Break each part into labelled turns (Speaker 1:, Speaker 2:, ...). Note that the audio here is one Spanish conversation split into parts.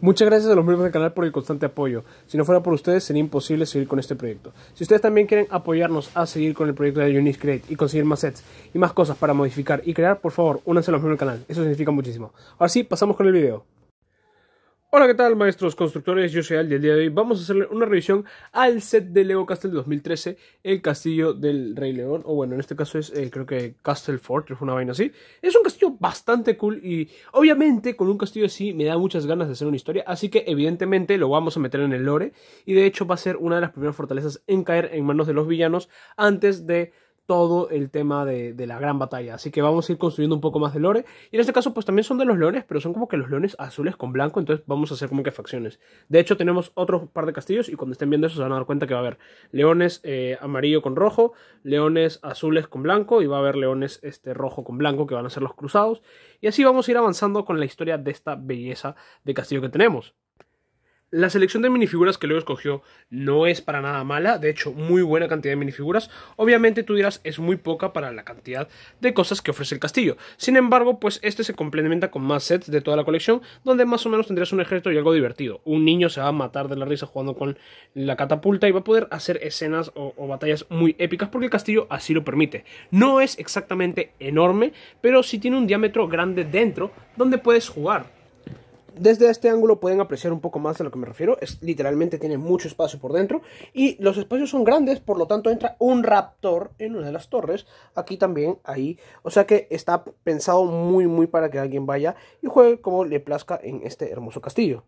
Speaker 1: Muchas gracias a los miembros del canal por el constante apoyo. Si no fuera por ustedes, sería imposible seguir con este proyecto. Si ustedes también quieren apoyarnos a seguir con el proyecto de Unique Create y conseguir más sets y más cosas para modificar y crear, por favor, únanse a los miembros del canal. Eso significa muchísimo. Ahora sí, pasamos con el video. Hola, ¿qué tal maestros constructores? Yo soy Al y el día de hoy vamos a hacerle una revisión al set de Lego Castle 2013, el castillo del Rey León, o bueno, en este caso es el eh, creo que Castle Fortress, una vaina así. Es un castillo bastante cool y obviamente con un castillo así me da muchas ganas de hacer una historia, así que evidentemente lo vamos a meter en el lore y de hecho va a ser una de las primeras fortalezas en caer en manos de los villanos antes de todo el tema de, la gran batalla. Así que vamos a ir construyendo un poco más de lore. Y en este caso, pues también son de los leones, pero son como que los leones azules con blanco. Entonces vamos a hacer como que facciones. De hecho, tenemos otro par de castillos. Y cuando estén viendo eso, se van a dar cuenta que va a haber leones eh, amarillo con rojo, leones azules con blanco. Y va a haber leones este, rojo con blanco, que van a ser los cruzados. Y así vamos a ir avanzando con la historia de esta belleza de castillo que tenemos. La selección de minifiguras que luego escogió no es para nada mala, de hecho muy buena cantidad de minifiguras, obviamente tú dirás es muy poca para la cantidad de cosas que ofrece el castillo, sin embargo pues este se complementa con más sets de toda la colección donde más o menos tendrás un ejército y algo divertido, un niño se va a matar de la risa jugando con la catapulta y va a poder hacer escenas o, o batallas muy épicas porque el castillo así lo permite, no es exactamente enorme pero sí tiene un diámetro grande dentro donde puedes jugar desde este ángulo pueden apreciar un poco más de lo que me refiero. Es, literalmente tiene mucho espacio por dentro. Y los espacios son grandes, por lo tanto entra un raptor en una de las torres. Aquí también, ahí. O sea que está pensado muy, muy para que alguien vaya y juegue como le plazca en este hermoso castillo.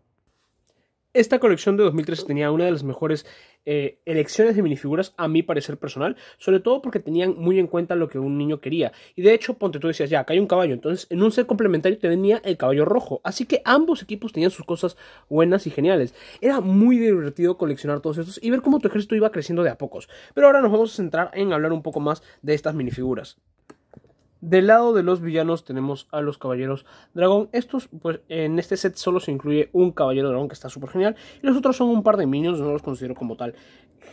Speaker 1: Esta colección de 2013 tenía una de las mejores eh, elecciones de minifiguras, a mi parecer personal, sobre todo porque tenían muy en cuenta lo que un niño quería. Y de hecho, ponte tú decías, ya, acá hay un caballo, entonces en un set complementario te venía el caballo rojo. Así que ambos equipos tenían sus cosas buenas y geniales. Era muy divertido coleccionar todos estos y ver cómo tu ejército iba creciendo de a pocos. Pero ahora nos vamos a centrar en hablar un poco más de estas minifiguras. Del lado de los villanos tenemos a los caballeros dragón. Estos, pues en este set solo se incluye un caballero dragón que está súper genial. Y los otros son un par de minions, no los considero como tal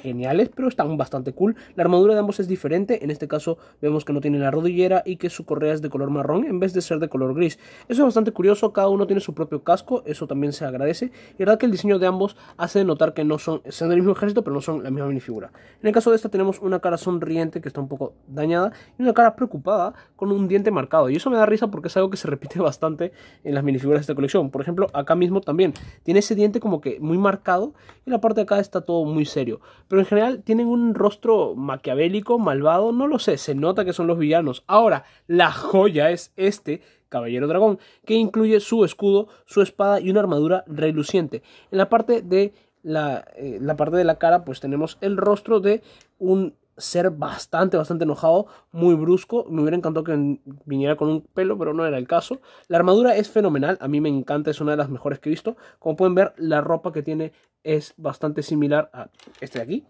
Speaker 1: geniales, pero están bastante cool. La armadura de ambos es diferente, en este caso vemos que no tiene la rodillera y que su correa es de color marrón en vez de ser de color gris. Eso es bastante curioso, cada uno tiene su propio casco, eso también se agradece. Y la verdad que el diseño de ambos hace notar que no son, del mismo ejército, pero no son la misma minifigura. En el caso de esta tenemos una cara sonriente que está un poco dañada y una cara preocupada con un diente marcado. Y eso me da risa porque es algo que se repite bastante en las minifiguras de esta colección. Por ejemplo, acá mismo también tiene ese diente como que muy marcado y la parte de acá está todo muy serio. Pero en general tienen un rostro maquiavélico, malvado, no lo sé, se nota que son los villanos. Ahora, la joya es este Caballero Dragón, que incluye su escudo, su espada y una armadura reluciente. En la parte de la, eh, parte de la cara, pues tenemos el rostro de un ser bastante, bastante enojado, muy brusco. Me hubiera encantado que viniera con un pelo, pero no era el caso. La armadura es fenomenal, a mí me encanta, es una de las mejores que he visto. Como pueden ver, la ropa que tiene es bastante similar a este de aquí,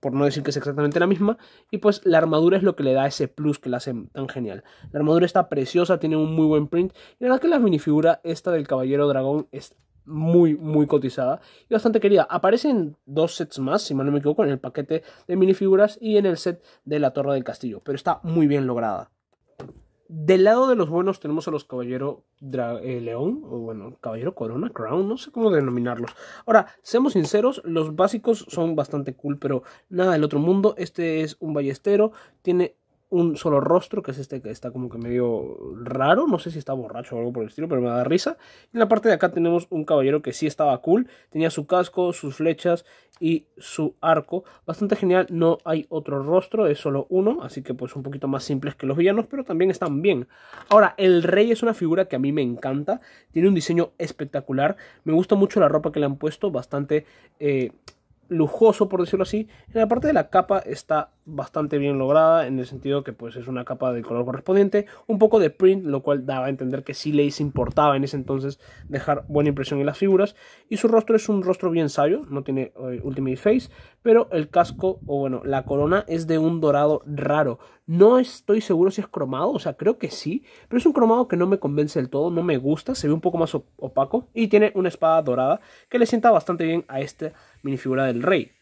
Speaker 1: por no decir que es exactamente la misma. Y pues la armadura es lo que le da ese plus que la hace tan genial. La armadura está preciosa, tiene un muy buen print. Y la verdad que la minifigura esta del Caballero Dragón es muy, muy cotizada y bastante querida. Aparecen dos sets más, si mal no me equivoco, en el paquete de minifiguras y en el set de la Torre del Castillo, pero está muy bien lograda. Del lado de los buenos tenemos a los Caballero eh, León, o bueno, Caballero Corona, Crown, no sé cómo denominarlos. Ahora, seamos sinceros, los básicos son bastante cool, pero nada del otro mundo. Este es un ballestero, tiene un solo rostro, que es este que está como que medio raro, no sé si está borracho o algo por el estilo, pero me da risa. en la parte de acá tenemos un caballero que sí estaba cool, tenía su casco, sus flechas y su arco, bastante genial, no hay otro rostro, es solo uno, así que pues un poquito más simples que los villanos, pero también están bien. Ahora, el rey es una figura que a mí me encanta, tiene un diseño espectacular, me gusta mucho la ropa que le han puesto, bastante... Eh, lujoso por decirlo así en la parte de la capa está bastante bien lograda en el sentido que pues es una capa del color correspondiente, un poco de print, lo cual daba a entender que sí le importaba en ese entonces dejar buena impresión en las figuras y su rostro es un rostro bien sabio, no tiene eh, Ultimate Face, pero el casco o bueno, la corona es de un dorado raro. No estoy seguro si es cromado, o sea, creo que sí, pero es un cromado que no me convence del todo, no me gusta, se ve un poco más opaco y tiene una espada dorada que le sienta bastante bien a esta minifigura del rey.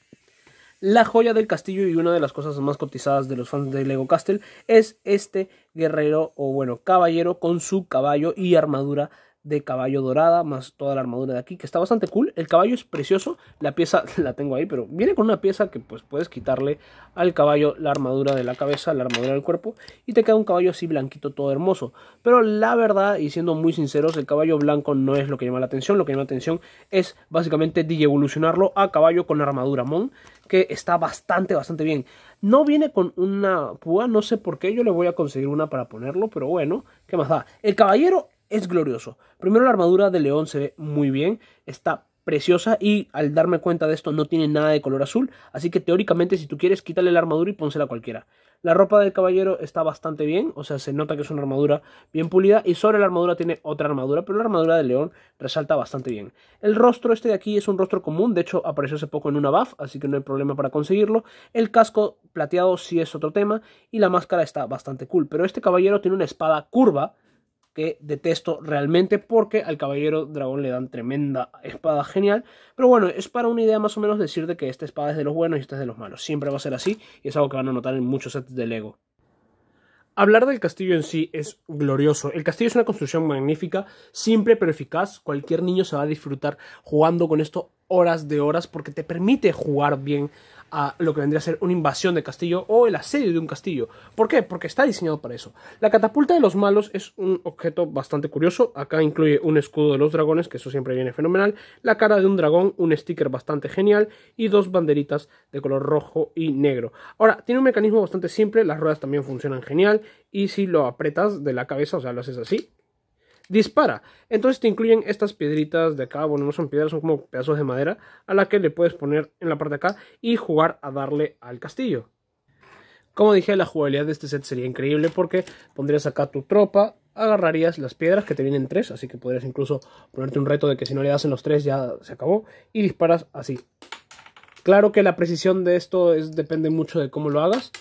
Speaker 1: La joya del castillo y una de las cosas más cotizadas de los fans de Lego Castle es este guerrero o bueno caballero con su caballo y armadura de caballo dorada, más toda la armadura de aquí, que está bastante cool. El caballo es precioso, la pieza la tengo ahí, pero viene con una pieza que pues puedes quitarle al caballo la armadura de la cabeza, la armadura del cuerpo, y te queda un caballo así blanquito, todo hermoso. Pero la verdad, y siendo muy sinceros, el caballo blanco no es lo que llama la atención, lo que llama la atención es básicamente De evolucionarlo a caballo con armadura mon, que está bastante, bastante bien. No viene con una púa, no sé por qué, yo le voy a conseguir una para ponerlo, pero bueno, ¿qué más da? El caballero es glorioso. Primero la armadura de león se ve muy bien, está preciosa y al darme cuenta de esto no tiene nada de color azul, así que teóricamente si tú quieres quítale la armadura y pónsela cualquiera. La ropa del caballero está bastante bien, o sea, se nota que es una armadura bien pulida y sobre la armadura tiene otra armadura, pero la armadura de león resalta bastante bien. El rostro este de aquí es un rostro común, de hecho apareció hace poco en una buff, así que no hay problema para conseguirlo. El casco plateado sí es otro tema y la máscara está bastante cool, pero este caballero tiene una espada curva que detesto realmente porque al caballero dragón le dan tremenda espada genial. Pero bueno, es para una idea más o menos decirte que esta espada es de los buenos y esta es de los malos. Siempre va a ser así y es algo que van a notar en muchos sets de Lego. Hablar del castillo en sí es glorioso. El castillo es una construcción magnífica, simple pero eficaz. Cualquier niño se va a disfrutar jugando con esto horas de horas porque te permite jugar bien a lo que vendría a ser una invasión de castillo o el asedio de un castillo. ¿Por qué? Porque está diseñado para eso. La catapulta de los malos es un objeto bastante curioso. Acá incluye un escudo de los dragones, que eso siempre viene fenomenal, la cara de un dragón, un sticker bastante genial y dos banderitas de color rojo y negro. Ahora, tiene un mecanismo bastante simple, las ruedas también funcionan genial y si lo apretas de la cabeza, o sea, lo haces así, dispara. Entonces te incluyen estas piedritas de acá, bueno, no son piedras, son como pedazos de madera, a la que le puedes poner en la parte de acá y jugar a darle al castillo. Como dije, la jugabilidad de este set sería increíble porque pondrías acá tu tropa, agarrarías las piedras que te vienen tres, así que podrías incluso ponerte un reto de que si no le das en los tres ya se acabó, y disparas así. Claro que la precisión de esto es, depende mucho de cómo lo hagas,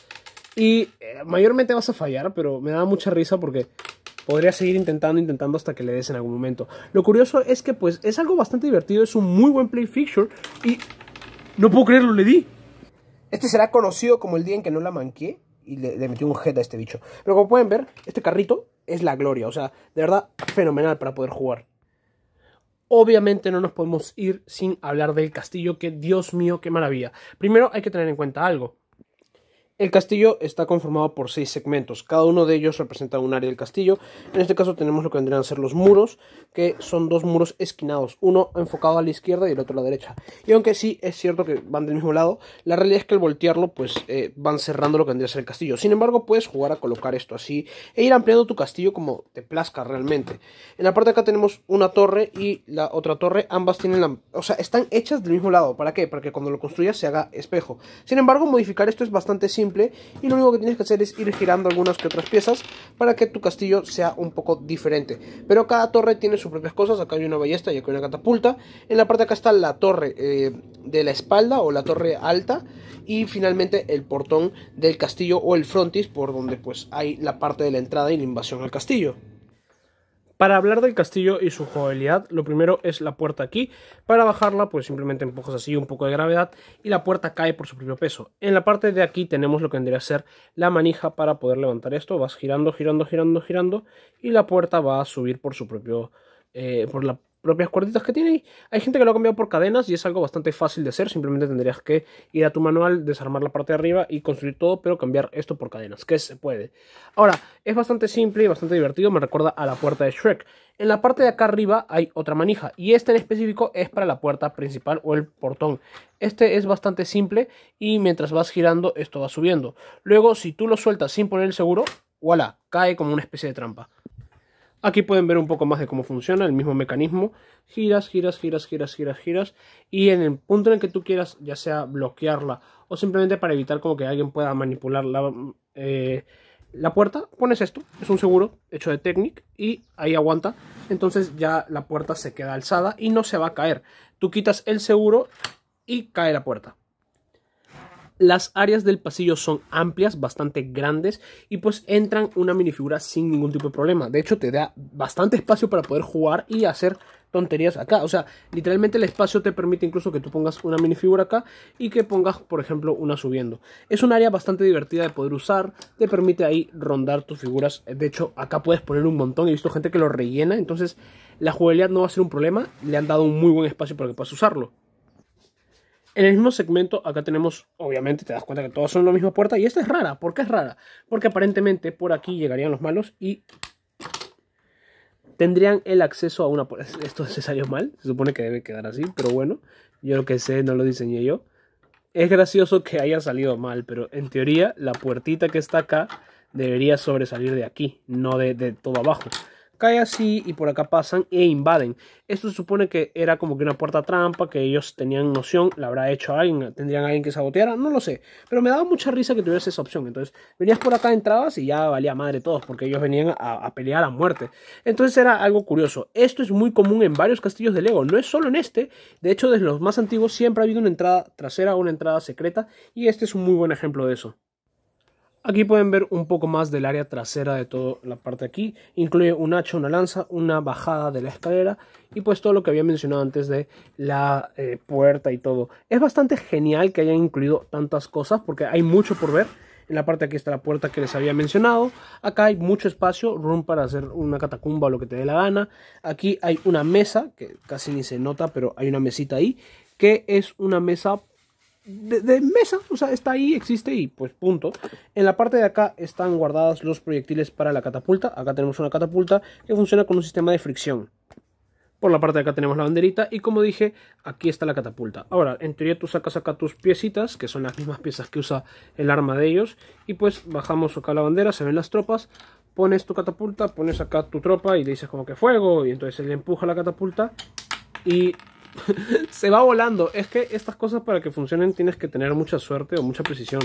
Speaker 1: y eh, mayormente vas a fallar, pero me da mucha risa porque Podría seguir intentando, intentando hasta que le des en algún momento. Lo curioso es que pues es algo bastante divertido, es un muy buen play fixture y no puedo creerlo, le di. Este será conocido como el día en que no la manqué y le, metí un head a este bicho. Pero como pueden ver, este carrito es la gloria, o sea, de verdad fenomenal para poder jugar. Obviamente no nos podemos ir sin hablar del castillo, que Dios mío, qué maravilla. Primero hay que tener en cuenta algo. El castillo está conformado por seis segmentos, cada uno de ellos representa un área del castillo. En este caso tenemos lo que vendrían a ser los muros, que son dos muros esquinados, uno enfocado a la izquierda y el otro a la derecha. Y aunque sí es cierto que van del mismo lado, la realidad es que al voltearlo pues eh, van cerrando lo que vendría a ser el castillo. Sin embargo puedes jugar a colocar esto así e ir ampliando tu castillo como te plazca realmente. En la parte de acá tenemos una torre y la otra torre, ambas tienen la... o sea, están hechas del mismo lado. ¿Para qué? Para que cuando lo construyas se haga espejo. Sin embargo modificar esto es bastante simple y lo único que tienes que hacer es ir girando algunas que otras piezas para que tu castillo sea un poco diferente. Pero cada torre tiene sus propias cosas, acá hay una ballesta y acá hay una catapulta. En la parte de acá está la torre eh, de la espalda o la torre alta y finalmente el portón del castillo o el frontis por donde pues hay la parte de la entrada y la invasión al castillo. Para hablar del castillo y su jugabilidad, lo primero es la puerta aquí. Para bajarla, pues simplemente empujas así un poco de gravedad y la puerta cae por su propio peso. En la parte de aquí tenemos lo que vendría a ser la manija para poder levantar esto. Vas girando, girando, girando, girando y la puerta va a subir por su propio, eh, por la, propias cuerditas que tiene. Hay gente que lo ha cambiado por cadenas y es algo bastante fácil de hacer. Simplemente tendrías que ir a tu manual, desarmar la parte de arriba y construir todo, pero cambiar esto por cadenas, que se puede. Ahora, es bastante simple y bastante divertido. Me recuerda a la puerta de Shrek. En la parte de acá arriba hay otra manija y este en específico es para la puerta principal o el portón. Este es bastante simple y mientras vas girando esto va subiendo. Luego si tú lo sueltas sin poner el seguro, voilà, cae como una especie de trampa. Aquí pueden ver un poco más de cómo funciona, el mismo mecanismo. Giras, giras, giras, giras, giras, giras. Y en el punto en el que tú quieras, ya sea bloquearla o simplemente para evitar como que alguien pueda manipular la, eh, la puerta, pones esto. Es un seguro hecho de Technic y ahí aguanta. Entonces ya la puerta se queda alzada y no se va a caer. Tú quitas el seguro y cae la puerta. Las áreas del pasillo son amplias, bastante grandes y pues entran una minifigura sin ningún tipo de problema. De hecho te da bastante espacio para poder jugar y hacer tonterías acá. O sea, literalmente el espacio te permite incluso que tú pongas una minifigura acá y que pongas, por ejemplo, una subiendo. Es un área bastante divertida de poder usar. Te permite ahí rondar tus figuras. De hecho, acá puedes poner un montón. He visto gente que lo rellena. Entonces, la jugabilidad no va a ser un problema. Le han dado un muy buen espacio para que puedas usarlo. En el mismo segmento, acá tenemos, obviamente te das cuenta que todos son la misma puerta y esta es rara. ¿Por qué es rara? Porque aparentemente por aquí llegarían los malos y tendrían el acceso a una puerta. Esto se salió mal, se supone que debe quedar así, pero bueno, yo lo que sé no lo diseñé yo. Es gracioso que haya salido mal, pero en teoría la puertita que está acá debería sobresalir de aquí, no de, de todo abajo cae así y por acá pasan e invaden. Esto se supone que era como que una puerta trampa, que ellos tenían noción, la habrá hecho alguien, tendrían alguien que saboteara, no lo sé. Pero me daba mucha risa que tuviese esa opción. Entonces venías por acá, entrabas y ya valía madre todos, porque ellos venían a, a pelear a muerte. Entonces era algo curioso. Esto es muy común en varios castillos de Lego, no es solo en este. De hecho, desde los más antiguos siempre ha habido una entrada trasera o una entrada secreta y este es un muy buen ejemplo de eso. Aquí pueden ver un poco más del área trasera de toda la parte aquí. Incluye un hacha, una lanza, una bajada de la escalera y pues todo lo que había mencionado antes de la eh, puerta y todo. Es bastante genial que hayan incluido tantas cosas porque hay mucho por ver. En la parte de aquí está la puerta que les había mencionado. Acá hay mucho espacio, room para hacer una catacumba o lo que te dé la gana. Aquí hay una mesa, que casi ni se nota, pero hay una mesita ahí, que es una mesa de, mesa, o sea, está ahí, existe y pues punto. En la parte de acá están guardados los proyectiles para la catapulta. Acá tenemos una catapulta que funciona con un sistema de fricción. Por la parte de acá tenemos la banderita y como dije, aquí está la catapulta. Ahora, en teoría tú sacas acá tus piecitas, que son las mismas piezas que usa el arma de ellos. Y pues bajamos acá la bandera, se ven las tropas. Pones tu catapulta, pones acá tu tropa y le dices como que fuego. Y entonces él empuja la catapulta y se va volando. Es que estas cosas para que funcionen tienes que tener mucha suerte o mucha precisión.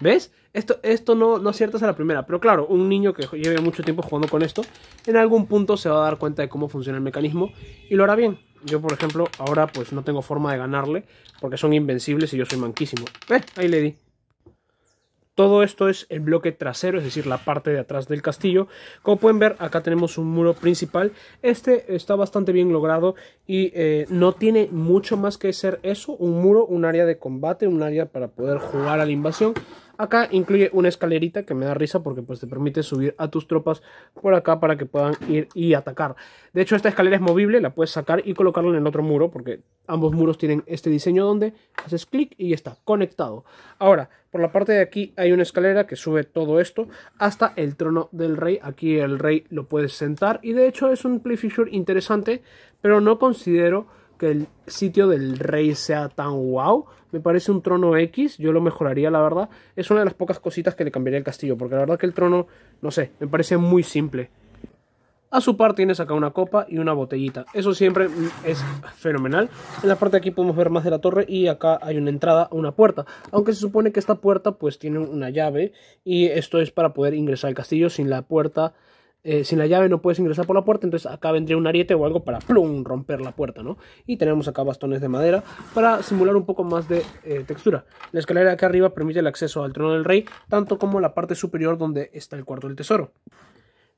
Speaker 1: ¿Ves? Esto, esto no, no aciertas a la primera. Pero claro, un niño que lleve mucho tiempo jugando con esto, en algún punto se va a dar cuenta de cómo funciona el mecanismo y lo hará bien. Yo, por ejemplo, ahora pues no tengo forma de ganarle porque son invencibles y yo soy manquísimo. Eh, ahí le di. Todo esto es el bloque trasero, es decir, la parte de atrás del castillo. Como pueden ver, acá tenemos un muro principal. Este está bastante bien logrado y eh, no tiene mucho más que ser eso, un muro, un área de combate, un área para poder jugar a la invasión. Acá incluye una escalerita que me da risa porque pues te permite subir a tus tropas por acá para que puedan ir y atacar. De hecho esta escalera es movible, la puedes sacar y colocarla en el otro muro porque ambos muros tienen este diseño donde haces clic y ya está conectado. Ahora, por la parte de aquí hay una escalera que sube todo esto hasta el trono del rey. Aquí el rey lo puedes sentar y de hecho es un play feature interesante, pero no considero que el sitio del rey sea tan wow. Me parece un trono X, yo lo mejoraría, la verdad. Es una de las pocas cositas que le cambiaría el castillo, porque la verdad que el trono, no sé, me parece muy simple. A su par tienes acá una copa y una botellita. Eso siempre es fenomenal. En la parte de aquí podemos ver más de la torre y acá hay una entrada a una puerta. Aunque se supone que esta puerta pues tiene una llave y esto es para poder ingresar al castillo sin la puerta eh, sin la llave no puedes ingresar por la puerta, entonces acá vendría un ariete o algo para plum romper la puerta, ¿no? Y tenemos acá bastones de madera para simular un poco más de eh, textura. La escalera de acá arriba permite el acceso al trono del rey, tanto como la parte superior donde está el cuarto del tesoro.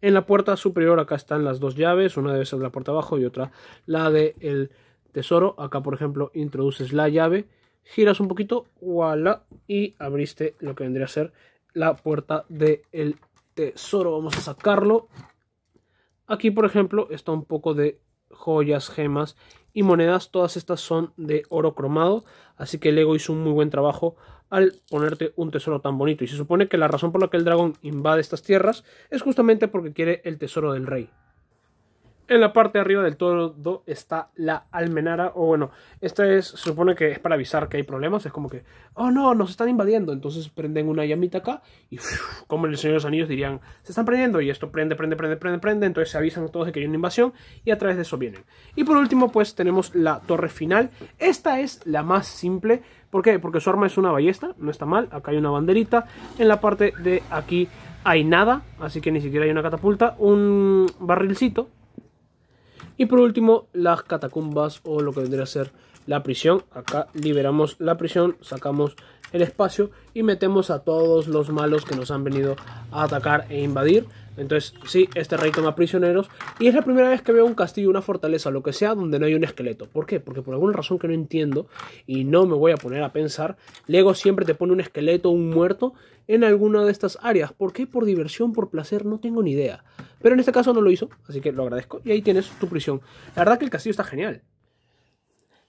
Speaker 1: En la puerta superior acá están las dos llaves, una debe ser la puerta abajo y otra la del el tesoro. Acá por ejemplo introduces la llave, giras un poquito, voilà, y abriste lo que vendría a ser la puerta del tesoro tesoro vamos a sacarlo. Aquí, por ejemplo, está un poco de joyas, gemas y monedas. Todas estas son de oro cromado. Así que Lego hizo un muy buen trabajo al ponerte un tesoro tan bonito. Y se supone que la razón por la que el dragón invade estas tierras es justamente porque quiere el tesoro del rey. En la parte de arriba del todo está la almenara, o bueno, esta es, se supone que es para avisar que hay problemas, es como que, oh no, nos están invadiendo, entonces prenden una llamita acá y como en el Señor de los Anillos dirían, se están prendiendo y esto prende, prende, prende, prende, prende, entonces se avisan a todos de que hay una invasión y a través de eso vienen. Y por último pues tenemos la torre final, esta es la más simple, ¿por qué? Porque su arma es una ballesta, no está mal, acá hay una banderita, en la parte de aquí hay nada, así que ni siquiera hay una catapulta, un barrilcito y por último, las catacumbas o lo que vendría a ser la prisión. Acá liberamos la prisión, sacamos el espacio y metemos a todos los malos que nos han venido a atacar e invadir. Entonces, sí, este rey toma prisioneros. Y es la primera vez que veo un castillo, una fortaleza, lo que sea, donde no hay un esqueleto. ¿Por qué? Porque por alguna razón que no entiendo y no me voy a poner a pensar, Lego siempre te pone un esqueleto, un muerto, en alguna de estas áreas. ¿Por qué? Por diversión, por placer, no tengo ni idea. Pero en este caso no lo hizo, así que lo agradezco. Y ahí tienes tu prisión. La verdad que el castillo está genial.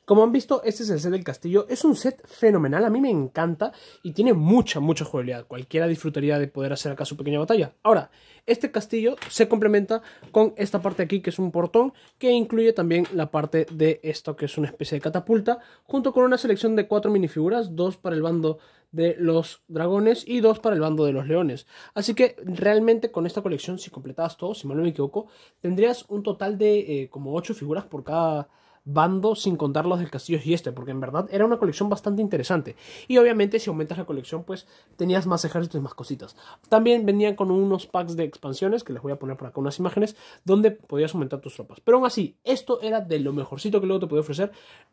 Speaker 1: Como han visto, este es el set del castillo. Es un set fenomenal, a mí me encanta y tiene mucha, mucha jugabilidad. Cualquiera disfrutaría de poder hacer acá su pequeña batalla. Ahora, este castillo se complementa con esta parte aquí que es un portón que incluye también la parte de esto que es una especie de catapulta junto con una selección de cuatro minifiguras, dos para el bando de los dragones y dos para el bando de los leones. Así que realmente con esta colección, si completabas todo, si mal no me equivoco, tendrías un total de eh, como ocho figuras por cada bando sin contar los del Castillo y este, porque en verdad era una colección bastante interesante. Y obviamente si aumentas la colección, pues tenías más ejércitos y más cositas. También venían con unos packs de expansiones, que les voy a poner por acá unas imágenes, donde podías aumentar tus tropas. Pero aún así, esto era de lo mejorcito que luego te podía ofrecer.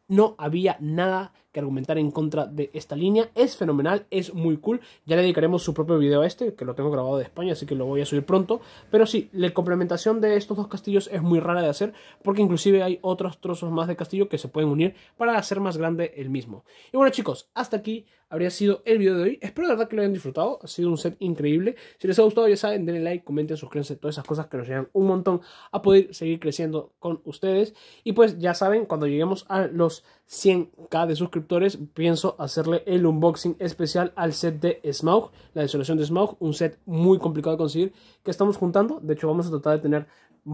Speaker 1: No había nada que argumentar en contra de esta línea. Es fenomenal, es muy cool. Ya le dedicaremos su propio video a este, que lo tengo grabado de España, así que lo voy a subir pronto. Pero sí, la complementación de estos dos castillos es muy rara de hacer, porque inclusive hay otros trozos más de castillo que se pueden unir para hacer más grande el mismo. Y bueno chicos, hasta aquí habría sido el video de hoy. Espero de verdad que lo hayan disfrutado. Ha sido un set increíble. Si les ha gustado, ya saben, denle like, comenten, suscríbanse, todas esas cosas que nos ayudan un montón a poder seguir creciendo con ustedes. Y pues ya saben, cuando lleguemos a los 100k de suscriptores, pienso hacerle el unboxing especial al set de Smaug, la desolación de Smaug, un set muy complicado de conseguir que estamos juntando. De hecho, vamos a tratar de tener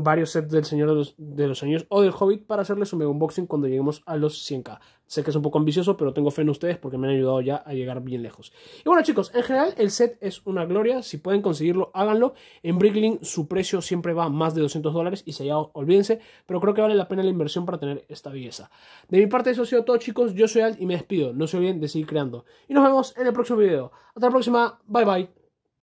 Speaker 1: varios sets del Señor de los, Años o del Hobbit para hacerles un mega unboxing cuando lleguemos a los 100k. Sé que es un poco ambicioso, pero tengo fe en ustedes porque me han ayudado ya a llegar bien lejos. Y bueno chicos, en general el set es una gloria, si pueden conseguirlo, háganlo. En Bricklink su precio siempre va más de 200 dólares y se olvídense, pero creo que vale la pena la inversión para tener esta belleza. De mi parte eso ha sido todo chicos, yo soy Al y me despido, no se olviden de seguir creando. Y nos vemos en el próximo video. Hasta la próxima, bye bye.